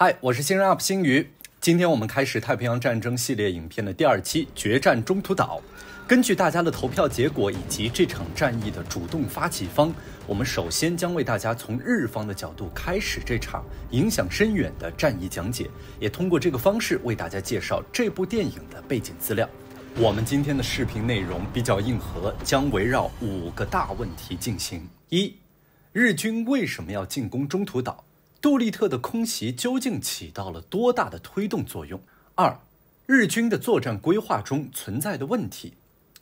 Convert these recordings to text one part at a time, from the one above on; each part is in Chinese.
嗨，我是新人 UP 星宇。今天我们开始《太平洋战争》系列影片的第二期——决战中途岛。根据大家的投票结果以及这场战役的主动发起方，我们首先将为大家从日方的角度开始这场影响深远的战役讲解，也通过这个方式为大家介绍这部电影的背景资料。我们今天的视频内容比较硬核，将围绕五个大问题进行：一、日军为什么要进攻中途岛？杜立特的空袭究竟起到了多大的推动作用？二，日军的作战规划中存在的问题。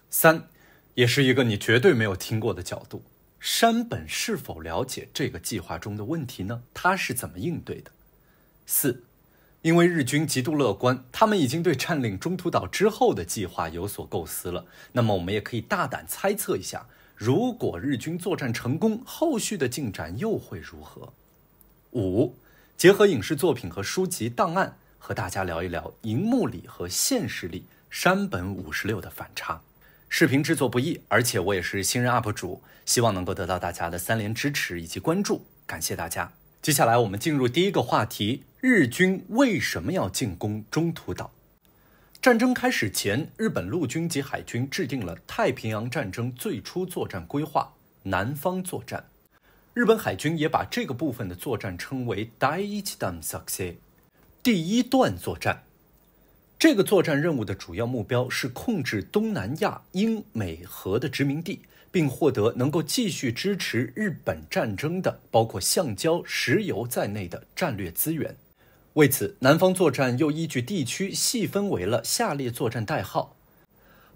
三，也是一个你绝对没有听过的角度。山本是否了解这个计划中的问题呢？他是怎么应对的？四，因为日军极度乐观，他们已经对占领中途岛之后的计划有所构思了。那么我们也可以大胆猜测一下，如果日军作战成功，后续的进展又会如何？五，结合影视作品和书籍档案，和大家聊一聊荧幕里和现实里山本五十六的反差。视频制作不易，而且我也是新人 UP 主，希望能够得到大家的三连支持以及关注，感谢大家。接下来我们进入第一个话题：日军为什么要进攻中途岛？战争开始前，日本陆军及海军制定了太平洋战争最初作战规划——南方作战。日本海军也把这个部分的作战称为“第一段作战”。第一段作战，这个作战任务的主要目标是控制东南亚英美荷的殖民地，并获得能够继续支持日本战争的，包括橡胶、石油在内的战略资源。为此，南方作战又依据地区细分为了下列作战代号，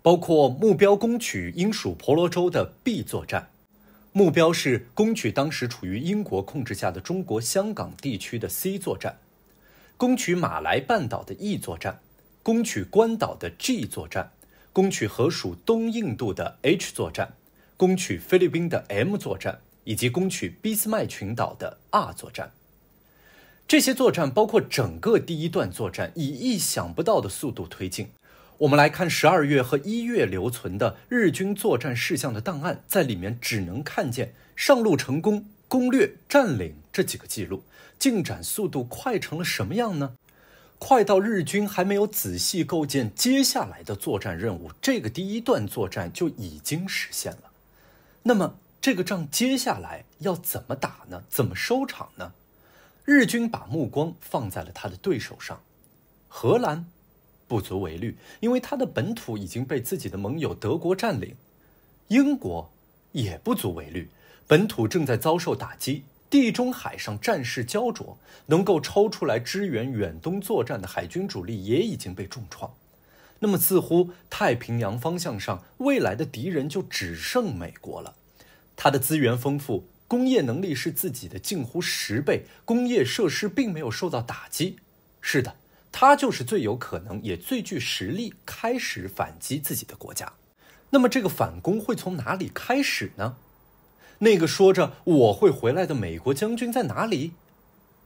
包括目标攻取英属婆罗洲的 B 作战。目标是攻取当时处于英国控制下的中国香港地区的 C 作战，攻取马来半岛的 E 作战，攻取关岛的 G 作战，攻取和属东印度的 H 作战，攻取菲律宾的 M 作战，以及攻取俾斯麦群岛的 R 作战。这些作战包括整个第一段作战，以意想不到的速度推进。我们来看十二月和一月留存的日军作战事项的档案，在里面只能看见上路成功、攻略、占领这几个记录，进展速度快成了什么样呢？快到日军还没有仔细构建接下来的作战任务，这个第一段作战就已经实现了。那么这个仗接下来要怎么打呢？怎么收场呢？日军把目光放在了他的对手上，荷兰。不足为虑，因为他的本土已经被自己的盟友德国占领。英国也不足为虑，本土正在遭受打击，地中海上战事焦灼，能够抽出来支援远东作战的海军主力也已经被重创。那么，似乎太平洋方向上未来的敌人就只剩美国了。他的资源丰富，工业能力是自己的近乎十倍，工业设施并没有受到打击。是的。他就是最有可能也最具实力开始反击自己的国家。那么这个反攻会从哪里开始呢？那个说着我会回来的美国将军在哪里？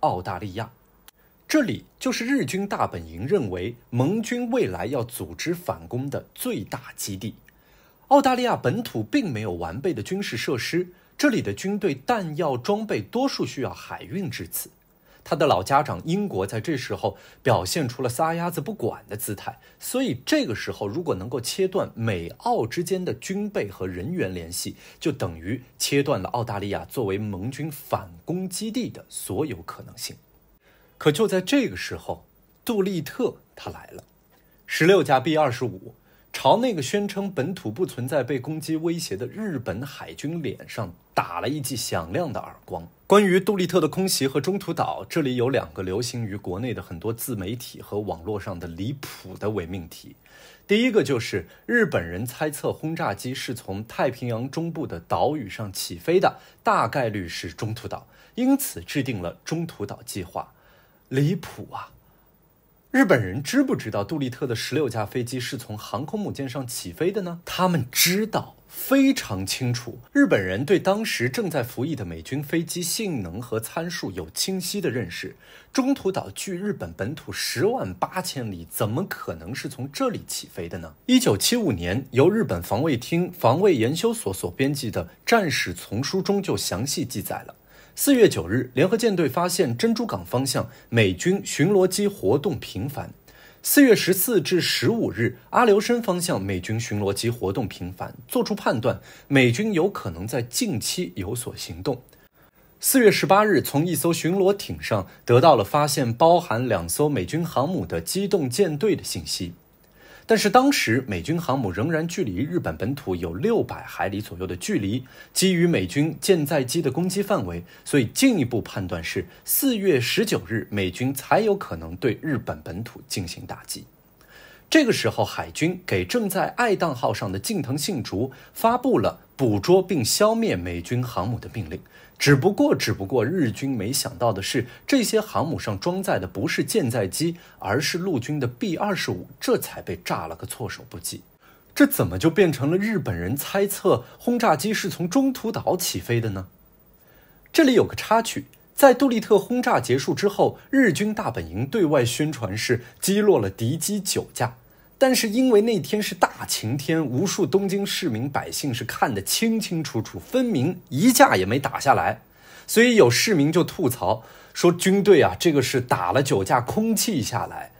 澳大利亚，这里就是日军大本营认为盟军未来要组织反攻的最大基地。澳大利亚本土并没有完备的军事设施，这里的军队弹药装备多数需要海运至此。他的老家长英国在这时候表现出了撒丫子不管的姿态，所以这个时候如果能够切断美澳之间的军备和人员联系，就等于切断了澳大利亚作为盟军反攻基地的所有可能性。可就在这个时候，杜立特他来了，十六架 B 二十五。朝那个宣称本土不存在被攻击威胁的日本海军脸上打了一记响亮的耳光。关于杜立特的空袭和中途岛，这里有两个流行于国内的很多自媒体和网络上的离谱的伪命题。第一个就是日本人猜测轰炸机是从太平洋中部的岛屿上起飞的，大概率是中途岛，因此制定了中途岛计划。离谱啊！日本人知不知道杜立特的十六架飞机是从航空母舰上起飞的呢？他们知道，非常清楚。日本人对当时正在服役的美军飞机性能和参数有清晰的认识。中途岛距日本本土十万八千里，怎么可能是从这里起飞的呢？一九七五年，由日本防卫厅防卫研修所所编辑的《战史》丛书中就详细记载了。四月九日，联合舰队发现珍珠港方向美军巡逻机活动频繁。四月十四至十五日，阿留申方向美军巡逻机活动频繁，作出判断，美军有可能在近期有所行动。四月十八日，从一艘巡逻艇上得到了发现包含两艘美军航母的机动舰队的信息。但是当时美军航母仍然距离日本本土有六百海里左右的距离，基于美军舰载机的攻击范围，所以进一步判断是四月十九日美军才有可能对日本本土进行打击。这个时候，海军给正在爱宕号上的近藤信竹发布了捕捉并消灭美军航母的命令。只不过，只不过日军没想到的是，这些航母上装载的不是舰载机，而是陆军的 B-25，这才被炸了个措手不及。这怎么就变成了日本人猜测轰炸机是从中途岛起飞的呢？这里有个插曲，在杜立特轰炸结束之后，日军大本营对外宣传是击落了敌机九架。但是因为那天是大晴天，无数东京市民百姓是看得清清楚楚，分明一架也没打下来，所以有市民就吐槽说：“军队啊，这个是打了九架空气下来。”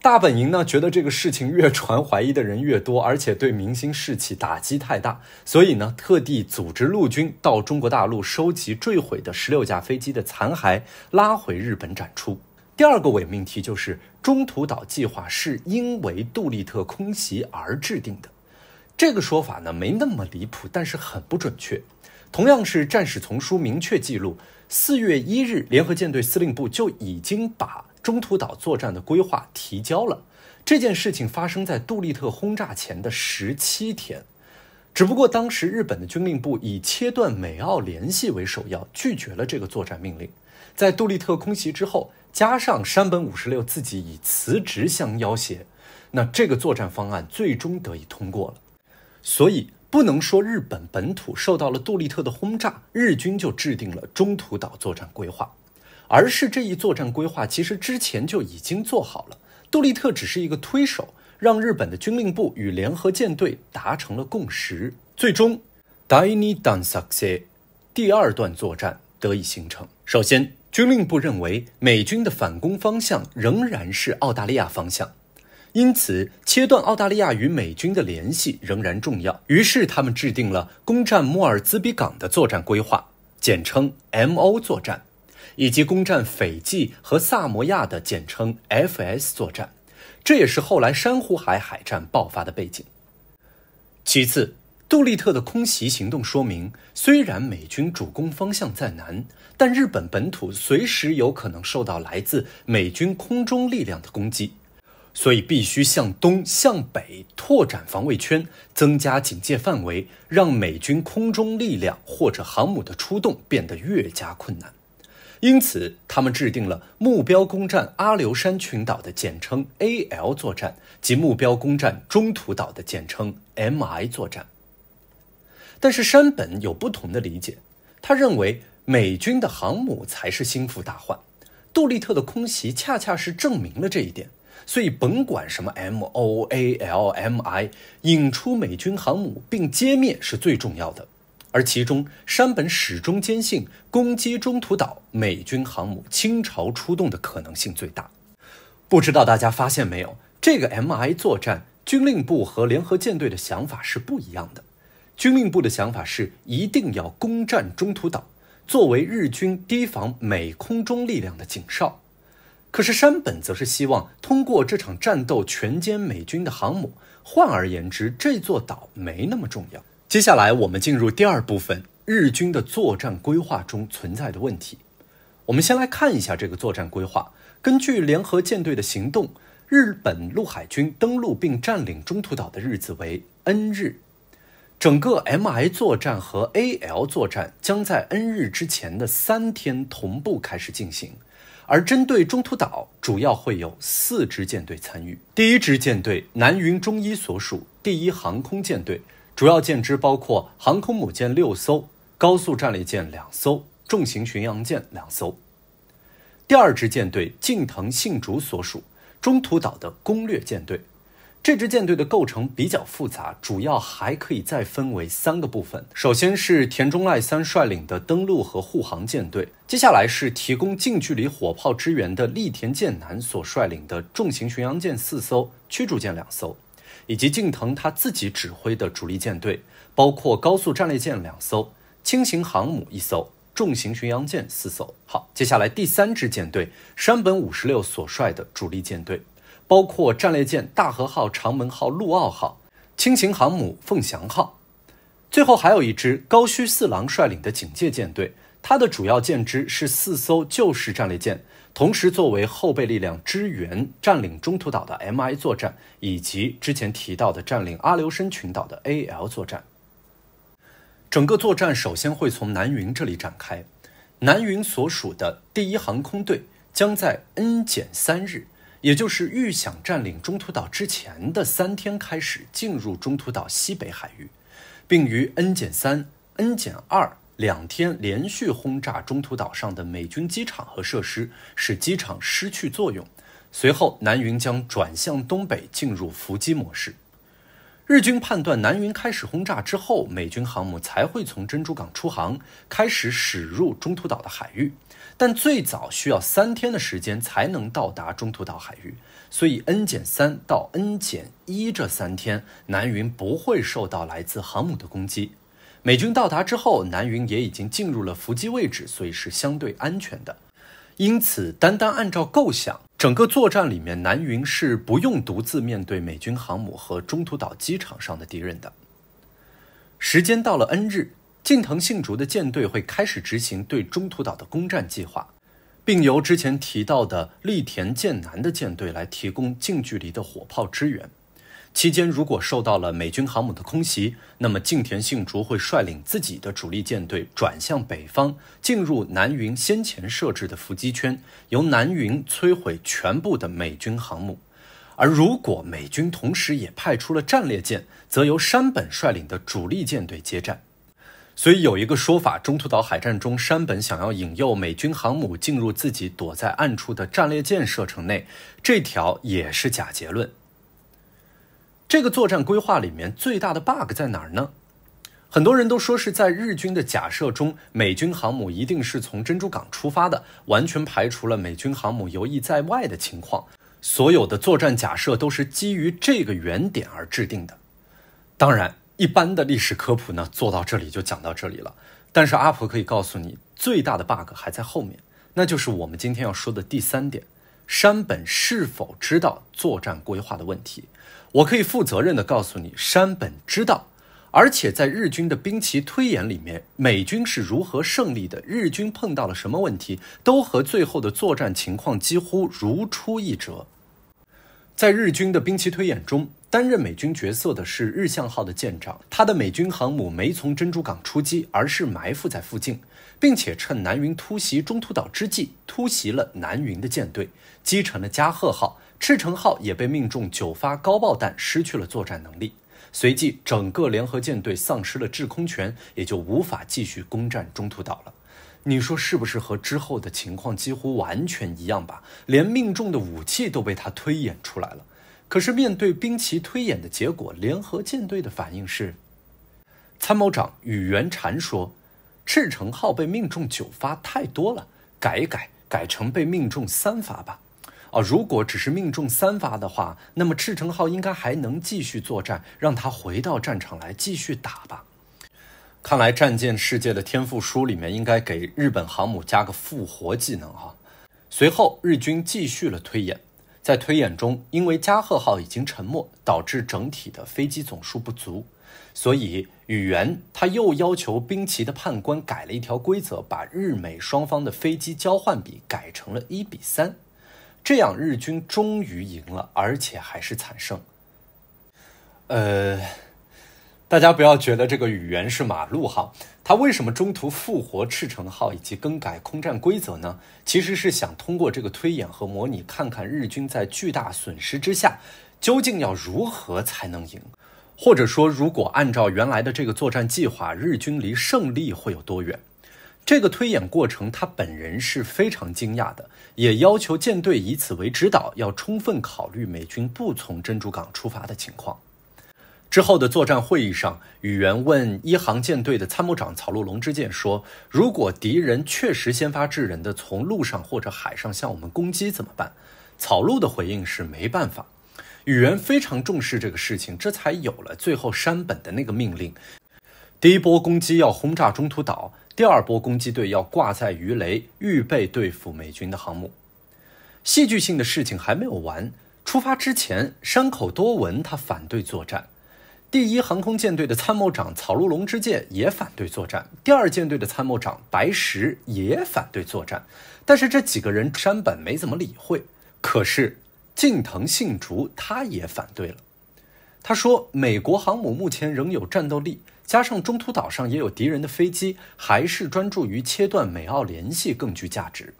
大本营呢，觉得这个事情越传怀疑的人越多，而且对明星士气打击太大，所以呢，特地组织陆军到中国大陆收集坠毁的十六架飞机的残骸，拉回日本展出。第二个伪命题就是中途岛计划是因为杜立特空袭而制定的，这个说法呢没那么离谱，但是很不准确。同样是战史丛书明确记录，四月一日联合舰队司令部就已经把中途岛作战的规划提交了。这件事情发生在杜立特轰炸前的十七天，只不过当时日本的军令部以切断美澳联系为首要，拒绝了这个作战命令。在杜立特空袭之后。加上山本五十六自己以辞职相要挟，那这个作战方案最终得以通过了。所以不能说日本本土受到了杜立特的轰炸，日军就制定了中途岛作战规划，而是这一作战规划其实之前就已经做好了。杜立特只是一个推手，让日本的军令部与联合舰队达成了共识，最终，第二段作战得以形成。首先。军令部认为，美军的反攻方向仍然是澳大利亚方向，因此切断澳大利亚与美军的联系仍然重要。于是，他们制定了攻占莫尔兹比港的作战规划，简称 MO 作战，以及攻占斐济和萨摩亚的简称 FS 作战。这也是后来珊瑚海海战爆发的背景。其次，杜立特的空袭行动说明，虽然美军主攻方向在南，但日本本土随时有可能受到来自美军空中力量的攻击，所以必须向东向北拓展防卫圈，增加警戒范围，让美军空中力量或者航母的出动变得越加困难。因此，他们制定了目标攻占阿留山群岛的简称 AL 作战，及目标攻占中途岛的简称 MI 作战。但是山本有不同的理解，他认为美军的航母才是心腹大患，杜立特的空袭恰恰是证明了这一点。所以甭管什么 M O A L M I，引出美军航母并歼灭是最重要的。而其中，山本始终坚信攻击中途岛美军航母倾巢出动的可能性最大。不知道大家发现没有，这个 M I 作战军令部和联合舰队的想法是不一样的。军令部的想法是一定要攻占中途岛，作为日军提防美空中力量的警哨。可是山本则是希望通过这场战斗全歼美军的航母。换而言之，这座岛没那么重要。接下来我们进入第二部分，日军的作战规划中存在的问题。我们先来看一下这个作战规划。根据联合舰队的行动，日本陆海军登陆并占领中途岛的日子为 N 日。整个 M I 作战和 A L 作战将在 N 日之前的三天同步开始进行，而针对中途岛，主要会有四支舰队参与。第一支舰队南云中一所属第一航空舰队，主要舰只包括航空母舰六艘、高速战列舰两艘、重型巡洋舰两艘。第二支舰队近藤信竹所属中途岛的攻略舰队。这支舰队的构成比较复杂，主要还可以再分为三个部分。首先是田中赖三率领的登陆和护航舰队，接下来是提供近距离火炮支援的立田舰男所率领的重型巡洋舰四艘、驱逐舰两艘，以及近藤他自己指挥的主力舰队，包括高速战列舰两艘、轻型航母一艘、重型巡洋舰四艘。好，接下来第三支舰队，山本五十六所率的主力舰队。包括战列舰大和号、长门号、陆奥号、轻型航母凤翔号，最后还有一支高须四郎率领的警戒舰队，它的主要舰只是四艘旧式战列舰，同时作为后备力量支援占领中途岛的 M I 作战，以及之前提到的占领阿留申群岛的 A L 作战。整个作战首先会从南云这里展开，南云所属的第一航空队将在 N 减三日。也就是预想占领中途岛之前的三天开始进入中途岛西北海域，并于 N 减三、N 减二两天连续轰炸中途岛上的美军机场和设施，使机场失去作用。随后南云将转向东北进入伏击模式。日军判断南云开始轰炸之后，美军航母才会从珍珠港出航，开始驶入中途岛的海域。但最早需要三天的时间才能到达中途岛海域，所以 n 减三到 n 减一这三天，南云不会受到来自航母的攻击。美军到达之后，南云也已经进入了伏击位置，所以是相对安全的。因此，单单按照构想，整个作战里面，南云是不用独自面对美军航母和中途岛机场上的敌人的。时间到了 n 日。近藤信竹的舰队会开始执行对中途岛的攻占计划，并由之前提到的立田舰南的舰队来提供近距离的火炮支援。期间，如果受到了美军航母的空袭，那么近田信竹会率领自己的主力舰队转向北方，进入南云先前设置的伏击圈，由南云摧毁全部的美军航母。而如果美军同时也派出了战列舰，则由山本率领的主力舰队接战。所以有一个说法，中途岛海战中，山本想要引诱美军航母进入自己躲在暗处的战列舰射程内，这条也是假结论。这个作战规划里面最大的 bug 在哪儿呢？很多人都说是在日军的假设中，美军航母一定是从珍珠港出发的，完全排除了美军航母游弋在外的情况，所有的作战假设都是基于这个原点而制定的。当然。一般的历史科普呢，做到这里就讲到这里了。但是阿婆可以告诉你，最大的 bug 还在后面，那就是我们今天要说的第三点：山本是否知道作战规划的问题？我可以负责任的告诉你，山本知道，而且在日军的兵棋推演里面，美军是如何胜利的，日军碰到了什么问题，都和最后的作战情况几乎如出一辙。在日军的兵棋推演中。担任美军角色的是日向号的舰长，他的美军航母没从珍珠港出击，而是埋伏在附近，并且趁南云突袭中途岛之际突袭了南云的舰队，击沉了加贺号，赤城号也被命中九发高爆弹，失去了作战能力。随即，整个联合舰队丧失了制空权，也就无法继续攻占中途岛了。你说是不是和之后的情况几乎完全一样吧？连命中的武器都被他推演出来了。可是，面对兵棋推演的结果，联合舰队的反应是，参谋长宇元禅说：“赤城号被命中九发太多了，改一改，改成被命中三发吧。哦，如果只是命中三发的话，那么赤城号应该还能继续作战，让他回到战场来继续打吧。看来战舰世界的天赋书里面应该给日本航母加个复活技能啊。随后，日军继续了推演。”在推演中，因为加贺号已经沉没，导致整体的飞机总数不足，所以宇原他又要求兵棋的判官改了一条规则，把日美双方的飞机交换比改成了一比三，这样日军终于赢了，而且还是惨胜。呃。大家不要觉得这个语言是马路号，他为什么中途复活赤城号以及更改空战规则呢？其实是想通过这个推演和模拟，看看日军在巨大损失之下究竟要如何才能赢，或者说如果按照原来的这个作战计划，日军离胜利会有多远？这个推演过程他本人是非常惊讶的，也要求舰队以此为指导，要充分考虑美军不从珍珠港出发的情况。之后的作战会议上，宇垣问一航舰队的参谋长草鹿龙之介说：“如果敌人确实先发制人的从陆上或者海上向我们攻击怎么办？”草鹿的回应是没办法。宇垣非常重视这个事情，这才有了最后山本的那个命令：第一波攻击要轰炸中途岛，第二波攻击队要挂载鱼雷，预备对付美军的航母。戏剧性的事情还没有完，出发之前，山口多文他反对作战。第一航空舰队的参谋长草鹿龙之介也反对作战，第二舰队的参谋长白石也反对作战，但是这几个人山本没怎么理会。可是近藤信竹他也反对了，他说美国航母目前仍有战斗力，加上中途岛上也有敌人的飞机，还是专注于切断美澳联系更具价值。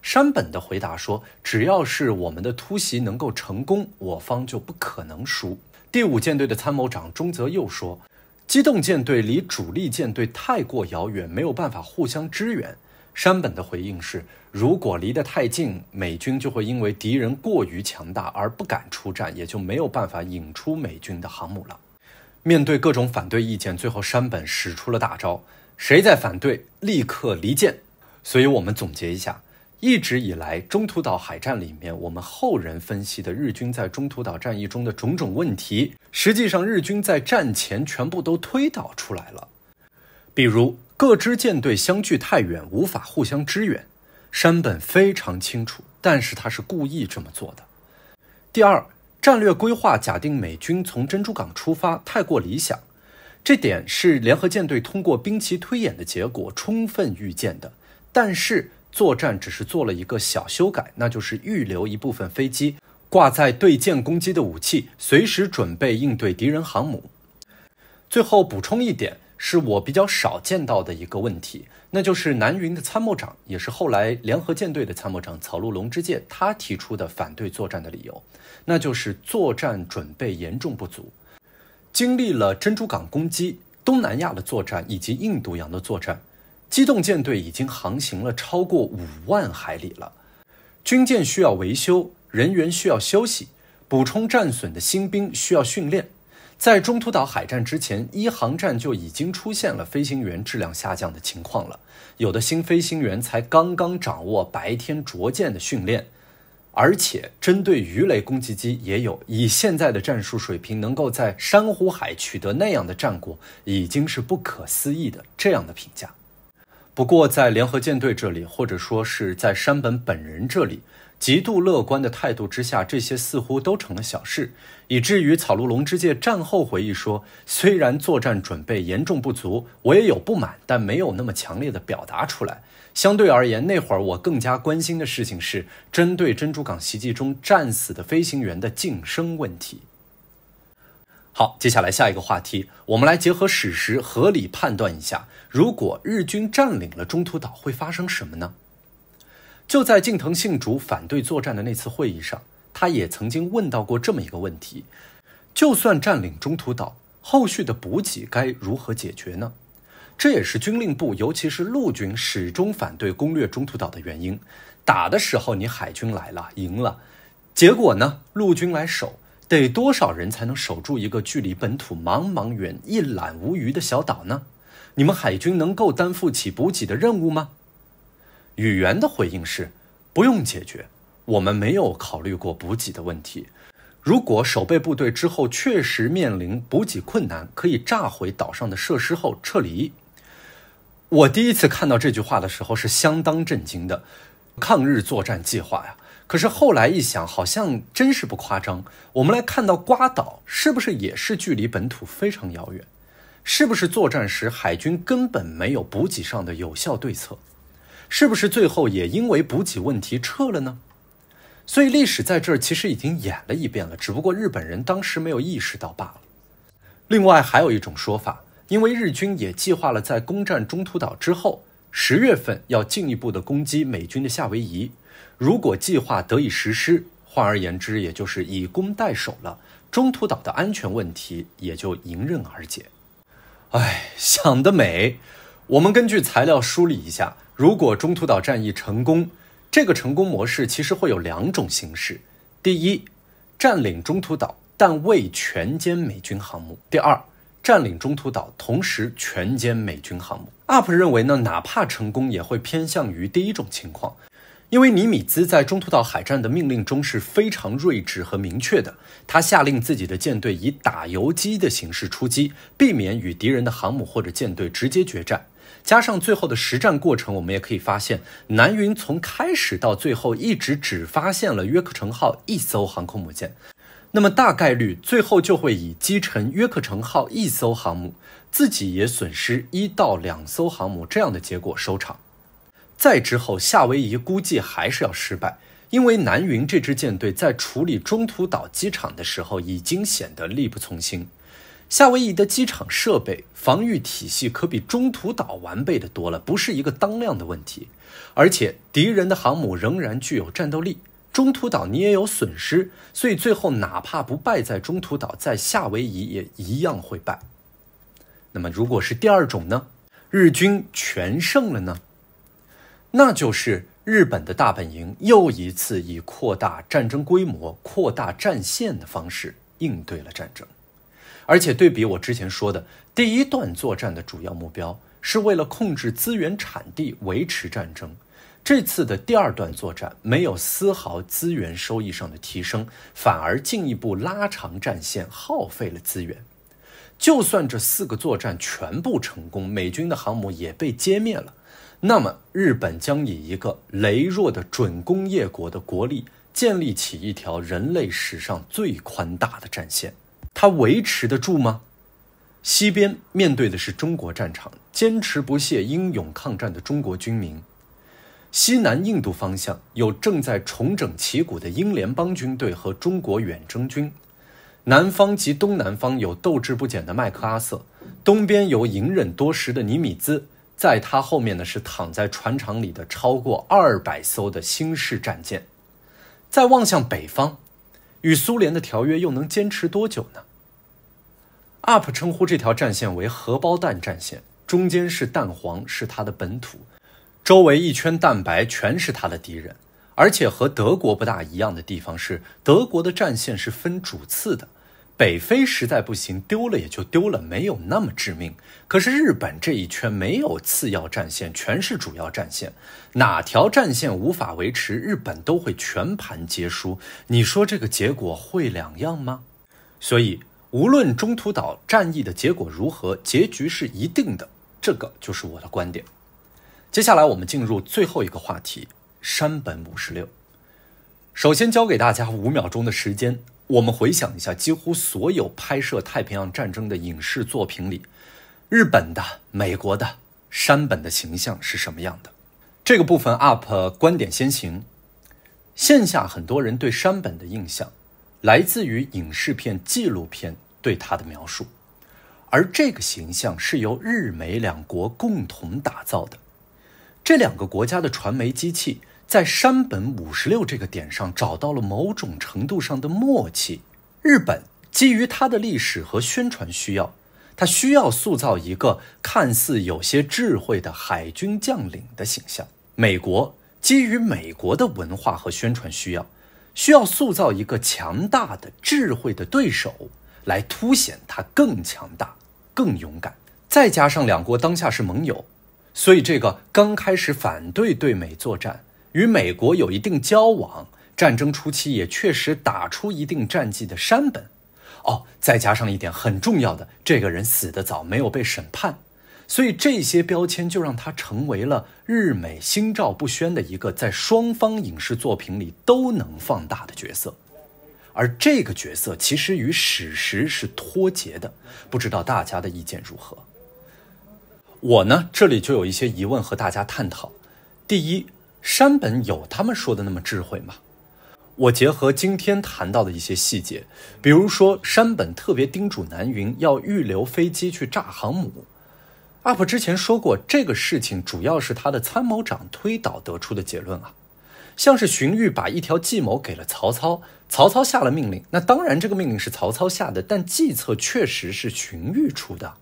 山本的回答说，只要是我们的突袭能够成功，我方就不可能输。第五舰队的参谋长中泽佑说，机动舰队离主力舰队太过遥远，没有办法互相支援。山本的回应是，如果离得太近，美军就会因为敌人过于强大而不敢出战，也就没有办法引出美军的航母了。面对各种反对意见，最后山本使出了大招：谁在反对，立刻离舰。所以我们总结一下。一直以来，中途岛海战里面，我们后人分析的日军在中途岛战役中的种种问题，实际上日军在战前全部都推导出来了。比如各支舰队相距太远，无法互相支援，山本非常清楚，但是他是故意这么做的。第二，战略规划假定美军从珍珠港出发太过理想，这点是联合舰队通过兵棋推演的结果，充分预见的，但是。作战只是做了一个小修改，那就是预留一部分飞机，挂在对舰攻击的武器，随时准备应对敌人航母。最后补充一点，是我比较少见到的一个问题，那就是南云的参谋长，也是后来联合舰队的参谋长草鹿龙之介，他提出的反对作战的理由，那就是作战准备严重不足，经历了珍珠港攻击、东南亚的作战以及印度洋的作战。机动舰队已经航行了超过五万海里了，军舰需要维修，人员需要休息，补充战损的新兵需要训练。在中途岛海战之前，一航站就已经出现了飞行员质量下降的情况了。有的新飞行员才刚刚掌握白天着舰的训练，而且针对鱼雷攻击机也有以现在的战术水平能够在珊瑚海取得那样的战果，已经是不可思议的这样的评价。不过，在联合舰队这里，或者说是在山本本人这里，极度乐观的态度之下，这些似乎都成了小事，以至于草鹿龙之介战后回忆说：“虽然作战准备严重不足，我也有不满，但没有那么强烈的表达出来。相对而言，那会儿我更加关心的事情是针对珍珠港袭击中战死的飞行员的晋升问题。”好，接下来下一个话题，我们来结合史实，合理判断一下。如果日军占领了中途岛，会发生什么呢？就在近藤信竹反对作战的那次会议上，他也曾经问到过这么一个问题：就算占领中途岛，后续的补给该如何解决呢？这也是军令部，尤其是陆军，始终反对攻略中途岛的原因。打的时候你海军来了，赢了，结果呢？陆军来守，得多少人才能守住一个距离本土茫茫远、一览无余的小岛呢？你们海军能够担负起补给的任务吗？宇垣的回应是：不用解决，我们没有考虑过补给的问题。如果守备部队之后确实面临补给困难，可以炸毁岛上的设施后撤离。我第一次看到这句话的时候是相当震惊的，抗日作战计划呀！可是后来一想，好像真是不夸张。我们来看到瓜岛是不是也是距离本土非常遥远？是不是作战时海军根本没有补给上的有效对策？是不是最后也因为补给问题撤了呢？所以历史在这儿其实已经演了一遍了，只不过日本人当时没有意识到罢了。另外还有一种说法，因为日军也计划了在攻占中途岛之后，十月份要进一步的攻击美军的夏威夷。如果计划得以实施，换而言之，也就是以攻代守了，中途岛的安全问题也就迎刃而解。哎，想得美！我们根据材料梳理一下，如果中途岛战役成功，这个成功模式其实会有两种形式：第一，占领中途岛但未全歼美军航母；第二，占领中途岛同时全歼美军航母。UP 认为呢，哪怕成功也会偏向于第一种情况。因为尼米兹在中途岛海战的命令中是非常睿智和明确的，他下令自己的舰队以打游击的形式出击，避免与敌人的航母或者舰队直接决战。加上最后的实战过程，我们也可以发现，南云从开始到最后一直只发现了约克城号一艘航空母舰，那么大概率最后就会以击沉约克城号一艘航母，自己也损失一到两艘航母这样的结果收场。再之后，夏威夷估计还是要失败，因为南云这支舰队在处理中途岛机场的时候，已经显得力不从心。夏威夷的机场设备、防御体系可比中途岛完备的多了，不是一个当量的问题。而且敌人的航母仍然具有战斗力，中途岛你也有损失，所以最后哪怕不败在中途岛，在夏威夷也一样会败。那么如果是第二种呢？日军全胜了呢？那就是日本的大本营又一次以扩大战争规模、扩大战线的方式应对了战争，而且对比我之前说的第一段作战的主要目标是为了控制资源产地、维持战争，这次的第二段作战没有丝毫资源收益上的提升，反而进一步拉长战线、耗费了资源。就算这四个作战全部成功，美军的航母也被歼灭了。那么，日本将以一个羸弱的准工业国的国力，建立起一条人类史上最宽大的战线。它维持得住吗？西边面对的是中国战场，坚持不懈、英勇抗战的中国军民；西南印度方向有正在重整旗鼓的英联邦军队和中国远征军；南方及东南方有斗志不减的麦克阿瑟；东边有隐忍多时的尼米兹。在他后面呢是躺在船厂里的超过二百艘的新式战舰。再望向北方，与苏联的条约又能坚持多久呢？UP 称呼这条战线为荷包蛋战线，中间是蛋黄，是他的本土，周围一圈蛋白全是他的敌人。而且和德国不大一样的地方是，德国的战线是分主次的。北非实在不行，丢了也就丢了，没有那么致命。可是日本这一圈没有次要战线，全是主要战线，哪条战线无法维持，日本都会全盘皆输。你说这个结果会两样吗？所以无论中途岛战役的结果如何，结局是一定的。这个就是我的观点。接下来我们进入最后一个话题，山本五十六。首先交给大家五秒钟的时间。我们回想一下，几乎所有拍摄太平洋战争的影视作品里，日本的、美国的山本的形象是什么样的？这个部分 up 观点先行。线下很多人对山本的印象，来自于影视片、纪录片对他的描述，而这个形象是由日美两国共同打造的。这两个国家的传媒机器。在山本五十六这个点上找到了某种程度上的默契。日本基于它的历史和宣传需要，它需要塑造一个看似有些智慧的海军将领的形象；美国基于美国的文化和宣传需要，需要塑造一个强大的、智慧的对手，来凸显它更强大、更勇敢。再加上两国当下是盟友，所以这个刚开始反对对美作战。与美国有一定交往，战争初期也确实打出一定战绩的山本，哦，再加上一点很重要的，这个人死得早，没有被审判，所以这些标签就让他成为了日美心照不宣的一个在双方影视作品里都能放大的角色，而这个角色其实与史实是脱节的，不知道大家的意见如何？我呢，这里就有一些疑问和大家探讨，第一。山本有他们说的那么智慧吗？我结合今天谈到的一些细节，比如说山本特别叮嘱南云要预留飞机去炸航母。UP 之前说过，这个事情主要是他的参谋长推导得出的结论啊。像是荀彧把一条计谋给了曹操，曹操下了命令，那当然这个命令是曹操下的，但计策确实是荀彧出的。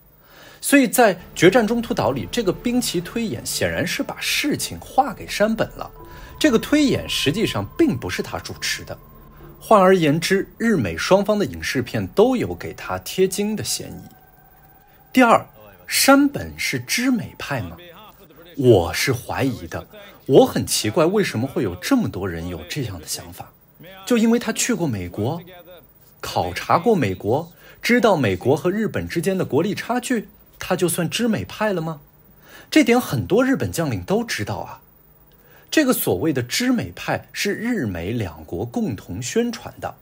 所以在决战中途岛里，这个兵棋推演显然是把事情画给山本了。这个推演实际上并不是他主持的。换而言之，日美双方的影视片都有给他贴金的嫌疑。第二，山本是知美派吗？我是怀疑的。我很奇怪，为什么会有这么多人有这样的想法？就因为他去过美国，考察过美国，知道美国和日本之间的国力差距。他就算知美派了吗？这点很多日本将领都知道啊。这个所谓的知美派是日美两国共同宣传的，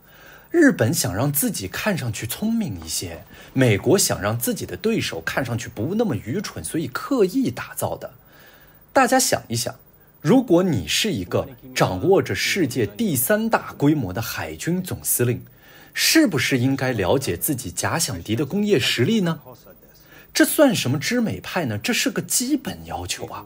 日本想让自己看上去聪明一些，美国想让自己的对手看上去不那么愚蠢，所以刻意打造的。大家想一想，如果你是一个掌握着世界第三大规模的海军总司令，是不是应该了解自己假想敌的工业实力呢？这算什么知美派呢？这是个基本要求啊！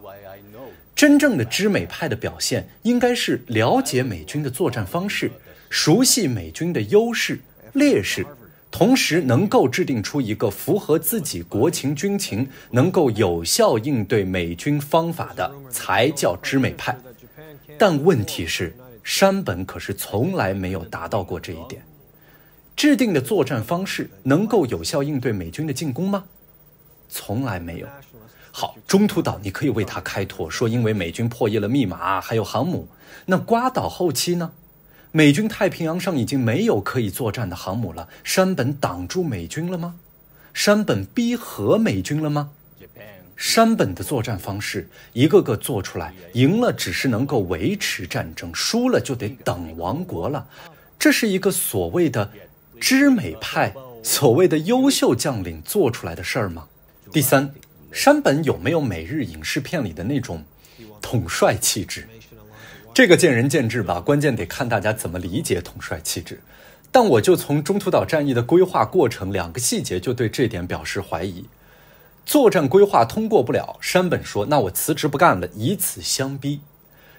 真正的知美派的表现应该是了解美军的作战方式，熟悉美军的优势、劣势，同时能够制定出一个符合自己国情军情，能够有效应对美军方法的，才叫知美派。但问题是，山本可是从来没有达到过这一点。制定的作战方式能够有效应对美军的进攻吗？从来没有。好，中途岛你可以为他开脱，说因为美军破译了密码，还有航母。那瓜岛后期呢？美军太平洋上已经没有可以作战的航母了。山本挡住美军了吗？山本逼和美军了吗？山本的作战方式一个个做出来，赢了只是能够维持战争，输了就得等亡国了。这是一个所谓的“知美派”、所谓的优秀将领做出来的事儿吗？第三，山本有没有《每日影视片》里的那种统帅气质？这个见仁见智吧，关键得看大家怎么理解统帅气质。但我就从中途岛战役的规划过程两个细节，就对这点表示怀疑。作战规划通过不了，山本说：“那我辞职不干了。”以此相逼。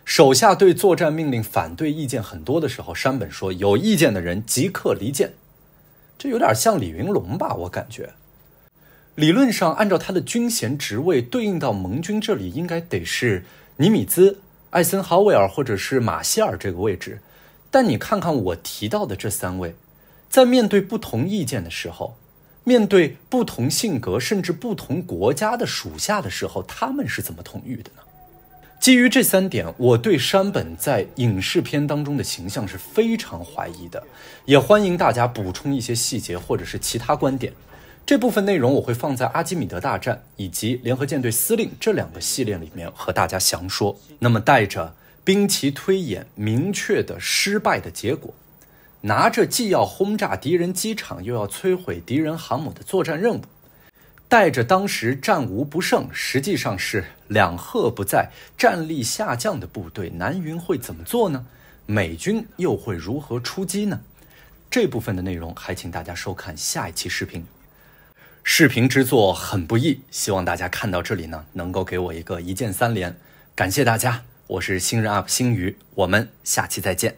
手下对作战命令反对意见很多的时候，山本说：“有意见的人即刻离舰。”这有点像李云龙吧，我感觉。理论上，按照他的军衔职位对应到盟军这里，应该得是尼米兹、艾森豪威尔或者是马歇尔这个位置。但你看看我提到的这三位，在面对不同意见的时候，面对不同性格甚至不同国家的属下的时候，他们是怎么统御的呢？基于这三点，我对山本在影视片当中的形象是非常怀疑的。也欢迎大家补充一些细节或者是其他观点。这部分内容我会放在《阿基米德大战》以及《联合舰队司令》这两个系列里面和大家详说。那么带着兵棋推演明确的失败的结果，拿着既要轰炸敌人机场又要摧毁敌人航母的作战任务，带着当时战无不胜，实际上是两鹤不在，战力下降的部队，南云会怎么做呢？美军又会如何出击呢？这部分的内容还请大家收看下一期视频。视频制作很不易，希望大家看到这里呢，能够给我一个一键三连，感谢大家。我是新人 UP 星宇，我们下期再见。